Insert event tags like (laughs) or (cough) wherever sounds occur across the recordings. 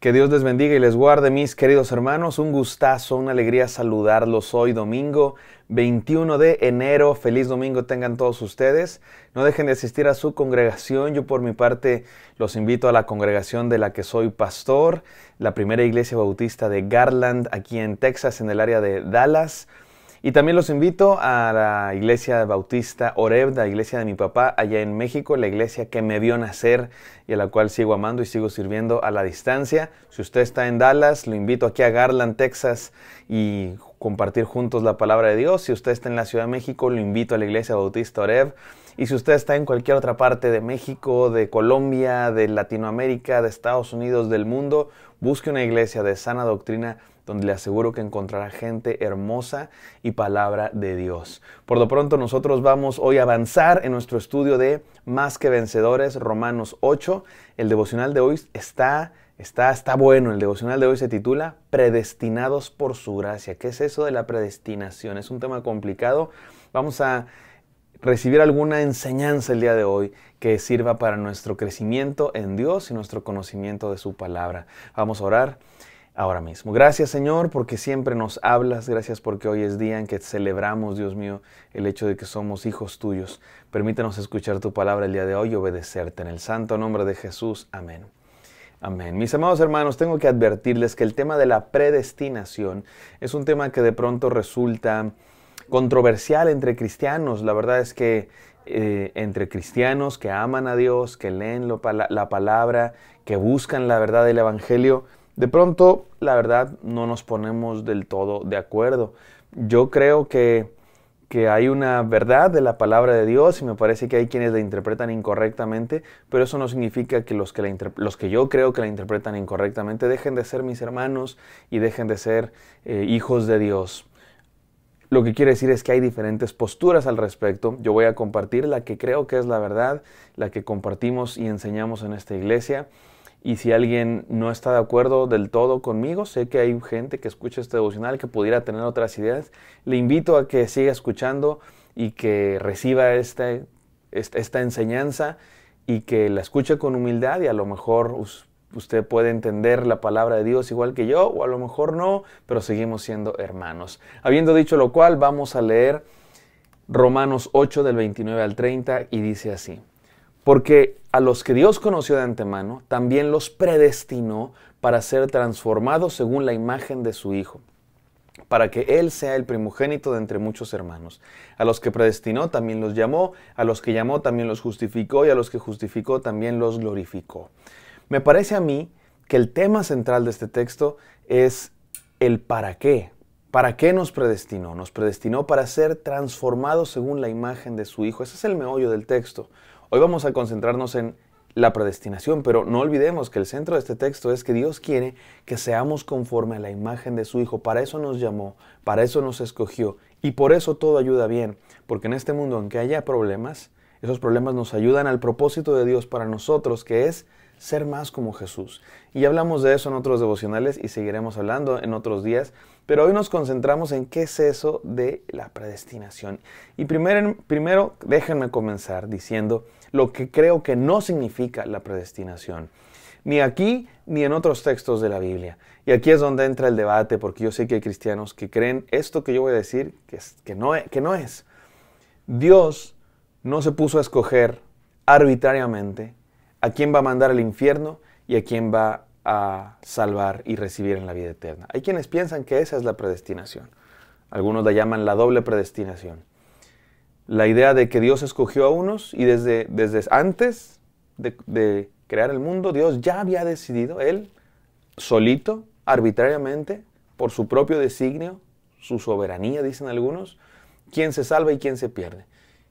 Que Dios les bendiga y les guarde, mis queridos hermanos. Un gustazo, una alegría saludarlos hoy domingo 21 de enero. Feliz domingo tengan todos ustedes. No dejen de asistir a su congregación. Yo por mi parte los invito a la congregación de la que soy pastor, la primera iglesia bautista de Garland, aquí en Texas, en el área de Dallas. Y también los invito a la iglesia bautista Oreb, la iglesia de mi papá allá en México, la iglesia que me vio nacer y a la cual sigo amando y sigo sirviendo a la distancia. Si usted está en Dallas, lo invito aquí a Garland, Texas y compartir juntos la palabra de Dios. Si usted está en la Ciudad de México, lo invito a la iglesia bautista Oreb. Y si usted está en cualquier otra parte de México, de Colombia, de Latinoamérica, de Estados Unidos, del mundo, busque una iglesia de sana doctrina donde le aseguro que encontrará gente hermosa y palabra de Dios. Por lo pronto nosotros vamos hoy a avanzar en nuestro estudio de Más que vencedores, Romanos 8. El devocional de hoy está Está, está, bueno. El devocional de hoy se titula Predestinados por su gracia. ¿Qué es eso de la predestinación? Es un tema complicado. Vamos a recibir alguna enseñanza el día de hoy que sirva para nuestro crecimiento en Dios y nuestro conocimiento de su palabra. Vamos a orar ahora mismo. Gracias Señor porque siempre nos hablas, gracias porque hoy es día en que celebramos, Dios mío, el hecho de que somos hijos tuyos. Permítanos escuchar tu palabra el día de hoy y obedecerte. En el santo nombre de Jesús, amén. Amén. Mis amados hermanos, tengo que advertirles que el tema de la predestinación es un tema que de pronto resulta controversial entre cristianos. La verdad es que eh, entre cristianos que aman a Dios, que leen la, palabra, que buscan la verdad del Evangelio, de pronto, la verdad, no nos ponemos del todo de acuerdo. Yo creo que, hay una verdad de la palabra de Dios y me parece que hay quienes la interpretan incorrectamente, pero eso no significa que los que, los que yo creo que la interpretan incorrectamente dejen de ser mis hermanos y dejen de ser eh, hijos de Dios. Lo que quiere decir es que hay diferentes posturas al respecto. Yo voy a compartir la que creo que es la verdad, la que compartimos y enseñamos en esta iglesia. Y si alguien no está de acuerdo del todo conmigo, sé que hay gente que escucha este devocional que pudiera tener otras ideas. Le invito a que siga escuchando y que reciba este, este, esta enseñanza y que la escuche con humildad y a lo mejor usted puede entender la palabra de Dios igual que yo, o a lo mejor no, pero seguimos siendo hermanos. Habiendo dicho lo cual, vamos a leer Romanos 8 del 29 al 30 y dice así, porque a los que Dios conoció de antemano, también los predestinó para ser transformados según la imagen de su Hijo para que Él sea el primogénito de entre muchos hermanos. A los que predestinó también los llamó, a los que llamó también los justificó, y a los que justificó también los glorificó. Me parece a mí que el tema central de este texto es el para qué. ¿Para qué nos predestinó? Nos predestinó para ser transformados según la imagen de su Hijo. Ese es el meollo del texto. Hoy vamos a concentrarnos en la predestinación, pero no olvidemos que el centro de este texto es que Dios quiere que seamos conforme a la imagen de su Hijo. Para eso nos llamó, para eso nos escogió y por eso todo ayuda bien, porque en este mundo, aunque haya problemas, esos problemas nos ayudan al propósito de Dios para nosotros, que es ser más como Jesús. Y hablamos de eso en otros devocionales y seguiremos hablando en otros días, pero hoy nos concentramos en qué es eso de la predestinación. Y primero, primero déjenme comenzar diciendo lo que creo que no significa la predestinación ni aquí ni en otros textos de la Biblia. Y aquí es donde entra el debate, porque yo sé que hay cristianos que creen esto que yo voy a decir que, no, que no es. Dios no se puso a escoger arbitrariamente a quién va a mandar al infierno y a quién va a salvar y recibir en la vida eterna. Hay quienes piensan que esa es la predestinación. Algunos la llaman la doble predestinación. La idea de que Dios escogió a unos y desde, antes de crear el mundo, Dios ya había decidido, Él solito, arbitrariamente, por su propio designio, su soberanía, dicen algunos, quién se salva y quién se pierde.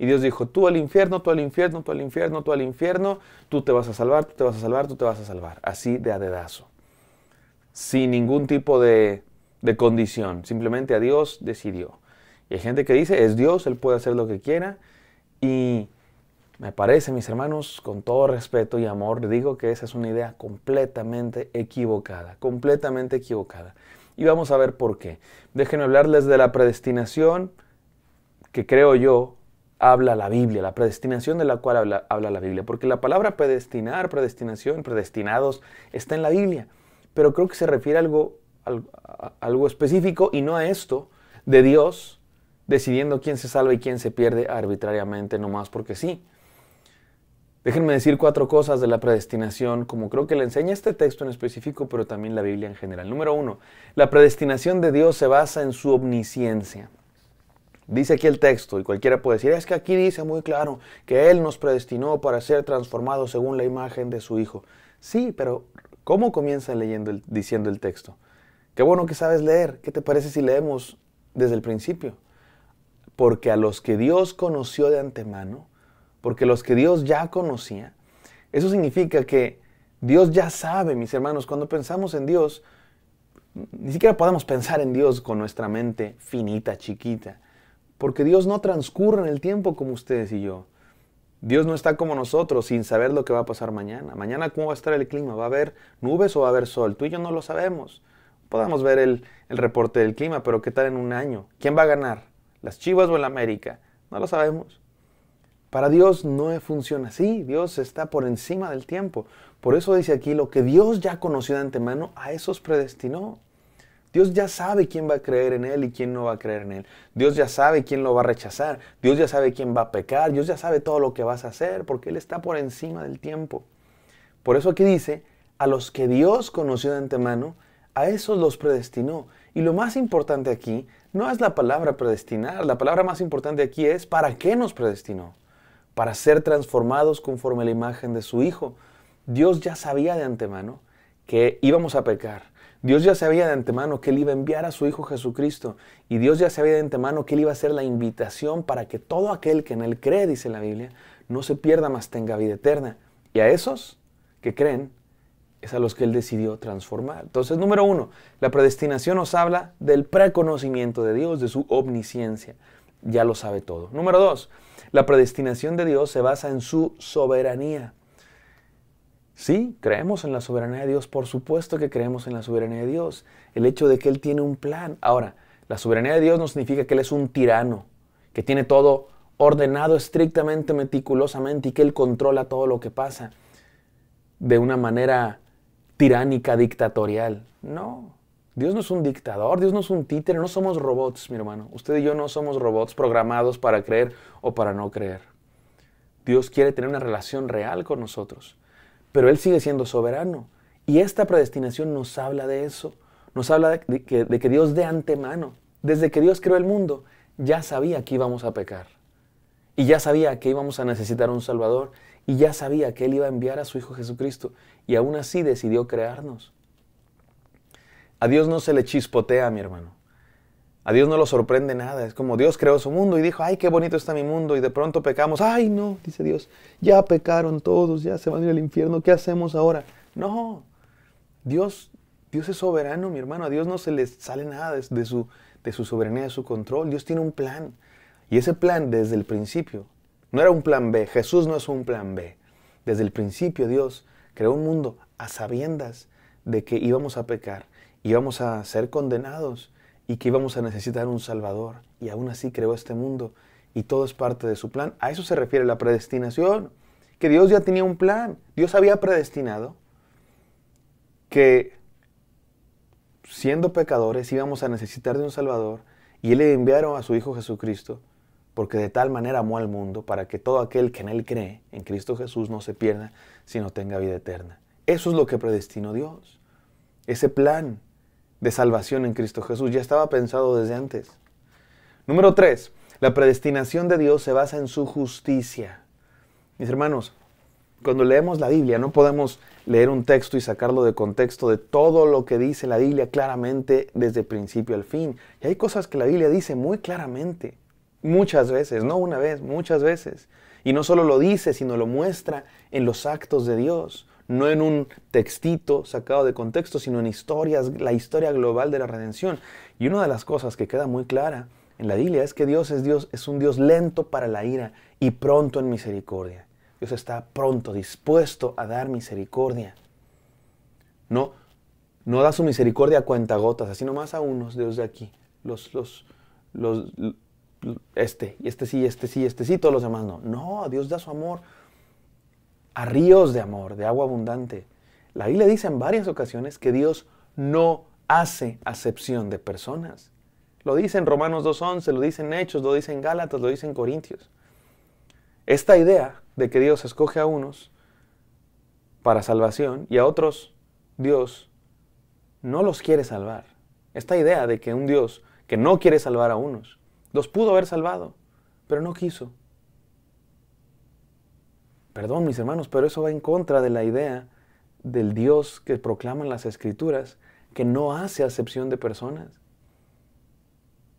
Y Dios dijo, tú al infierno, tú al infierno, tú al infierno, tú al infierno, tú te vas a salvar, tú te vas a salvar, tú te vas a salvar. Así de a dedazo. Sin ningún tipo de, de condición. Simplemente a Dios decidió. Y hay gente que dice, es Dios, Él puede hacer lo que quiera. Y me parece, mis hermanos, con todo respeto y amor, digo que esa es una idea completamente equivocada, completamente equivocada. Y vamos a ver por qué. Déjenme hablarles de la predestinación que creo yo habla la Biblia, la predestinación de la cual habla, la Biblia, porque la palabra predestinar, predestinación, predestinados está en la Biblia, pero creo que se refiere a algo, algo específico y no a esto de Dios decidiendo quién se salva y quién se pierde arbitrariamente, nomás porque sí. Déjenme decir cuatro cosas de la predestinación, como creo que le enseña este texto en específico, pero también la Biblia en general. Número uno, la predestinación de Dios se basa en su omnisciencia. Dice aquí el texto, y cualquiera puede decir, es que aquí dice muy claro que Él nos predestinó para ser transformados según la imagen de su Hijo. Sí, pero ¿cómo comienza leyendo diciendo el texto? Qué bueno que sabes leer. ¿Qué te parece si leemos desde el principio? Porque a los que Dios conoció de antemano, porque los que Dios ya conocía, eso significa que Dios ya sabe, mis hermanos, cuando pensamos en Dios, ni siquiera podemos pensar en Dios con nuestra mente finita, chiquita porque Dios no transcurre en el tiempo como ustedes y yo. Dios no está como nosotros sin saber lo que va a pasar mañana. Mañana cómo va a estar el clima, va a haber nubes o va a haber sol. Tú y yo no lo sabemos. Podamos ver el, el reporte del clima, pero ¿qué tal en un año? ¿Quién va a ganar? ¿Las Chivas o el América? No lo sabemos. Para Dios no funciona así, Dios está por encima del tiempo. Por eso dice aquí, lo que Dios ya conoció de antemano, a esos predestinó. Dios ya sabe quién va a creer en Él y quién no va a creer en Él. Dios ya sabe quién lo va a rechazar. Dios ya sabe quién va a pecar. Dios ya sabe todo lo que vas a hacer porque Él está por encima del tiempo. Por eso aquí dice, a los que Dios conoció de antemano, a esos los predestinó. Y lo más importante aquí no es la palabra predestinar. La palabra más importante aquí es para qué nos predestinó. Para ser transformados conforme a la imagen de su Hijo. Dios ya sabía de antemano que íbamos a pecar Dios ya sabía de antemano que Él iba a enviar a su Hijo Jesucristo y Dios ya sabía de antemano que Él iba a ser la invitación para que todo aquel que en Él cree, dice la Biblia, no se pierda más tenga vida eterna. Y a esos que creen es a los que Él decidió transformar. Entonces, número uno, la predestinación nos habla del preconocimiento de Dios, de su omnisciencia. Ya lo sabe todo. Número dos, la predestinación de Dios se basa en su soberanía. Sí, creemos en la soberanía de Dios, por supuesto que creemos en la soberanía de Dios, el hecho de que Él tiene un plan. Ahora, la soberanía de Dios no significa que Él es un tirano, que tiene todo ordenado estrictamente, meticulosamente y que Él controla todo lo que pasa de una manera tiránica, dictatorial. No, Dios no es un dictador, Dios no es un títere, no somos robots, mi hermano. Usted y yo no somos robots programados para creer o para no creer. Dios quiere tener una relación real con nosotros pero Él sigue siendo soberano. Y esta predestinación nos habla de eso, nos habla de que, Dios de antemano, desde que Dios creó el mundo, ya sabía que íbamos a pecar. Y ya sabía que íbamos a necesitar un Salvador. Y ya sabía que Él iba a enviar a su Hijo Jesucristo. Y aún así decidió crearnos. A Dios no se le chispotea, mi hermano. A Dios no lo sorprende nada. Es como Dios creó su mundo y dijo, ay, qué bonito está mi mundo. Y de pronto pecamos. Ay, no, dice Dios, ya pecaron todos, ya se van a ir al infierno. ¿Qué hacemos ahora? No, Dios, Dios es soberano, mi hermano. A Dios no se le sale nada de, su, de su soberanía, de su control. Dios tiene un plan. Y ese plan desde el principio, no era un plan B. Jesús no es un plan B. Desde el principio Dios creó un mundo a sabiendas de que íbamos a pecar, íbamos a ser condenados y que íbamos a necesitar un Salvador. Y aún así creó este mundo y todo es parte de su plan. A eso se refiere la predestinación, que Dios ya tenía un plan. Dios había predestinado que siendo pecadores íbamos a necesitar de un Salvador y Él le enviaron a su Hijo Jesucristo porque de tal manera amó al mundo para que todo aquel que en Él cree, en Cristo Jesús, no se pierda, sino tenga vida eterna. Eso es lo que predestinó Dios, ese plan de salvación en Cristo Jesús. Ya estaba pensado desde antes. Número tres, la predestinación de Dios se basa en su justicia. Mis hermanos, cuando leemos la Biblia no podemos leer un texto y sacarlo de contexto de todo lo que dice la Biblia claramente desde principio al fin. Y hay cosas que la Biblia dice muy claramente, muchas veces, no una vez, muchas veces. Y no solo lo dice, sino lo muestra en los actos de Dios no en un textito sacado de contexto, sino en historias, la historia global de la redención. Y una de las cosas que queda muy clara en la Biblia es que Dios es Dios, es un Dios lento para la ira y pronto en misericordia. Dios está pronto, dispuesto a dar misericordia. No, no da su misericordia a cuentagotas, así nomás a unos, Dios de aquí. Los, los, los, este, y este sí, este sí, este sí, todos los demás no. No, Dios da su amor a ríos de amor, de agua abundante. La Biblia dice en varias ocasiones que Dios no hace acepción de personas. Lo dice en Romanos 2.11, lo dice en Hechos, lo dice en Gálatas, lo dice en Corintios. Esta idea de que Dios escoge a unos para salvación y a otros Dios no los quiere salvar. Esta idea de que un Dios que no quiere salvar a unos, los pudo haber salvado, pero no quiso. Perdón, mis hermanos, pero eso va en contra de la idea del Dios que proclaman las escrituras, que no hace acepción de personas.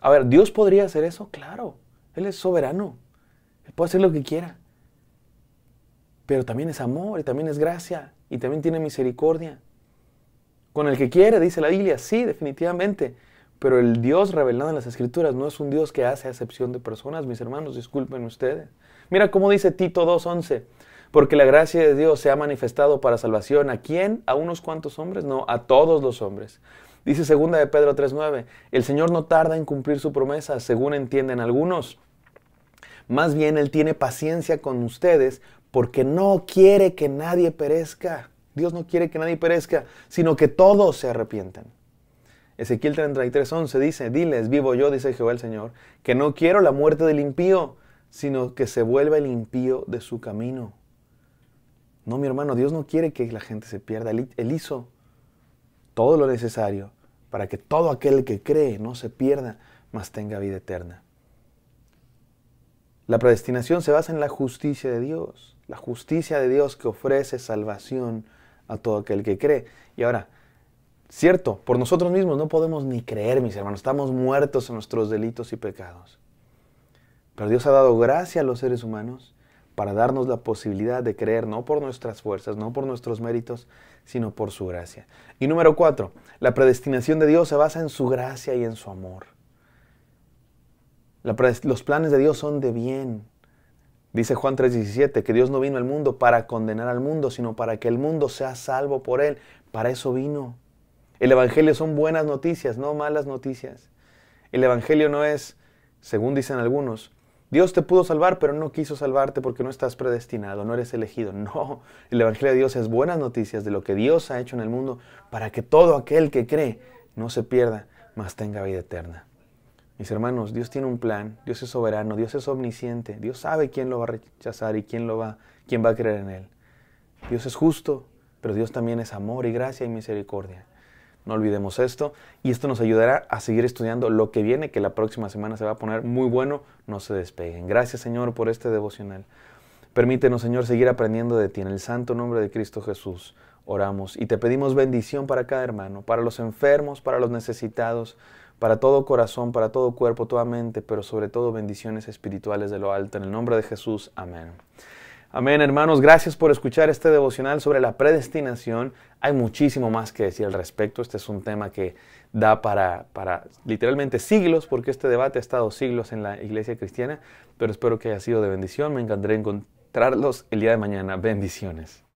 A ver, ¿Dios podría hacer eso? Claro, Él es soberano, Él puede hacer lo que quiera, pero también es amor y también es gracia y también tiene misericordia. Con el que quiere, dice la Biblia, sí, definitivamente, pero el Dios revelado en las escrituras no es un Dios que hace acepción de personas, mis hermanos, disculpen ustedes. Mira cómo dice Tito 2.11, porque la gracia de Dios se ha manifestado para salvación. ¿A quién? ¿A unos cuantos hombres? No, a todos los hombres. Dice segunda de Pedro 3.9, el Señor no tarda en cumplir su promesa, según entienden algunos. Más bien Él tiene paciencia con ustedes porque no quiere que nadie perezca. Dios no quiere que nadie perezca, sino que todos se arrepientan. Ezequiel 33.11 dice, diles, vivo yo, dice Jehová el Señor, que no quiero la muerte del impío, sino que se vuelva el impío de su camino. No, mi hermano, Dios no quiere que la gente se pierda. Él, hizo todo lo necesario para que todo aquel que cree no se pierda, mas tenga vida eterna. La predestinación se basa en la justicia de Dios, la justicia de Dios que ofrece salvación a todo aquel que cree. Y ahora, cierto, por nosotros mismos no podemos ni creer, mis hermanos, estamos muertos en nuestros delitos y pecados. Pero Dios ha dado gracia a los seres humanos para darnos la posibilidad de creer no por nuestras fuerzas, no por nuestros méritos, sino por su gracia. Y número cuatro, la predestinación de Dios se basa en su gracia y en su amor. los planes de Dios son de bien. Dice Juan 3:17 que Dios no vino al mundo para condenar al mundo, sino para que el mundo sea salvo por él. Para eso vino. El Evangelio son buenas noticias, no malas noticias. El Evangelio no es, según dicen algunos, Dios te pudo salvar, pero no quiso salvarte porque no estás predestinado, no eres elegido. (laughs) No, el Evangelio de Dios es buenas noticias de lo que Dios ha hecho en el mundo para que todo aquel que cree no se pierda, mas tenga vida eterna. Mis hermanos, Dios tiene un plan, Dios es soberano, Dios es omnisciente, Dios sabe quién lo va a rechazar y quién, lo va, quién va a creer en Él. Dios es justo, pero Dios también es amor y gracia y misericordia. No olvidemos esto. Y esto nos ayudará a seguir estudiando lo que viene, que la próxima semana se va a poner muy bueno. No se despeguen. Gracias Señor por este devocional. Permítenos Señor seguir aprendiendo de ti. En el santo nombre de Cristo Jesús oramos y te pedimos bendición para cada hermano, para los enfermos, para los necesitados, para todo corazón, para todo cuerpo, toda mente, pero sobre todo bendiciones espirituales de lo alto. En el nombre de Jesús. Amén. Amén, hermanos, gracias por escuchar este devocional sobre la predestinación. Hay muchísimo más que decir al respecto. Este es un tema que da para, literalmente siglos, porque este debate ha estado siglos en la iglesia cristiana, pero espero que haya sido de bendición. Me encantaría encontrarlos el día de mañana. Bendiciones.